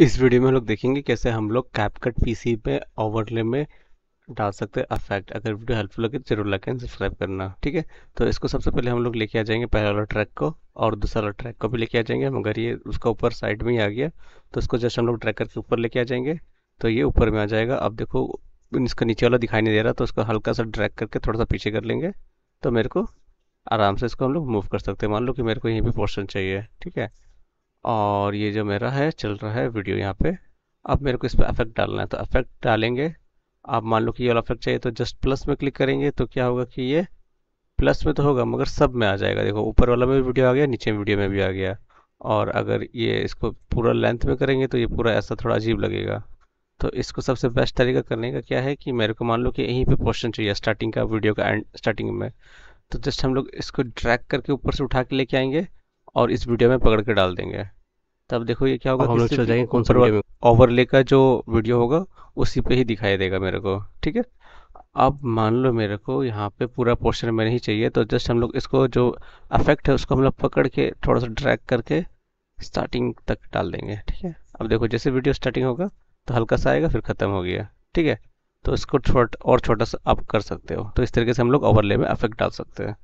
इस वीडियो में हम लोग देखेंगे कैसे हम लोग कैपकट पीसी पे ओवरले में डाल सकते हैं अफेक्ट अगर वीडियो हेल्पफुल लगे तो जरूर लाइक एंड सब्सक्राइब करना ठीक है तो इसको सबसे पहले हम लोग लेके आ जाएंगे पहला वाला ट्रैक को और दूसरा वाला ट्रैक को भी लेके आ जाएंगे मगर ये उसका ऊपर साइड में ही आ गया तो इसको जस्ट हम लोग ट्रैक करके ऊपर लेके आ जाएंगे तो ये ऊपर में आ जाएगा अब देखो इसका नीचे वाला दिखाई नहीं दे रहा तो उसको हल्का सा ड्रैक करके थोड़ा सा पीछे कर लेंगे तो मेरे को आराम से इसको हम लोग मूव कर सकते हैं मान लो कि मेरे को यहीं पर पोर्शन चाहिए ठीक है और ये जो मेरा है चल रहा है वीडियो यहाँ पे अब मेरे को इस पर अफेक्ट डालना है तो अफेक्ट डालेंगे आप मान लो कि ये वाला अफेक्ट चाहिए तो जस्ट प्लस में क्लिक करेंगे तो क्या होगा कि ये प्लस में तो होगा मगर सब में आ जाएगा देखो ऊपर वाला में भी वीडियो आ गया नीचे वीडियो में भी आ गया और अगर ये इसको पूरा लेंथ में करेंगे तो ये पूरा ऐसा थोड़ा अजीब लगेगा तो इसको सबसे बेस्ट तरीका करने का क्या है कि मेरे को मान लो कि यहीं पे पोर्शन चाहिए स्टार्टिंग का वीडियो का एंड स्टार्टिंग में तो जस्ट हम लोग इसको ड्रैग करके ऊपर से उठा के लेके आएंगे और इस वीडियो में पकड़ के डाल देंगे तब देखो ये क्या होगा हम लोग चल जाएंगे कौन सा वीडियो में ओवरले का जो वीडियो होगा उसी पे ही दिखाई देगा मेरे को ठीक है अब मान लो मेरे को यहाँ पे पूरा पोर्शन में नहीं चाहिए तो जस्ट हम लोग इसको जो अफेक्ट है उसको हम लोग पकड़ के थोड़ा सा ड्रैग करके स्टार्टिंग तक डाल देंगे ठीक है अब देखो जैसे वीडियो स्टार्टिंग होगा तो हल्का सा आएगा फिर ख़त्म हो गया ठीक है तो इसको छोट और छोटा सा आप कर सकते हो तो इस तरीके से हम लोग ओवरले में अफेक्ट डाल सकते हैं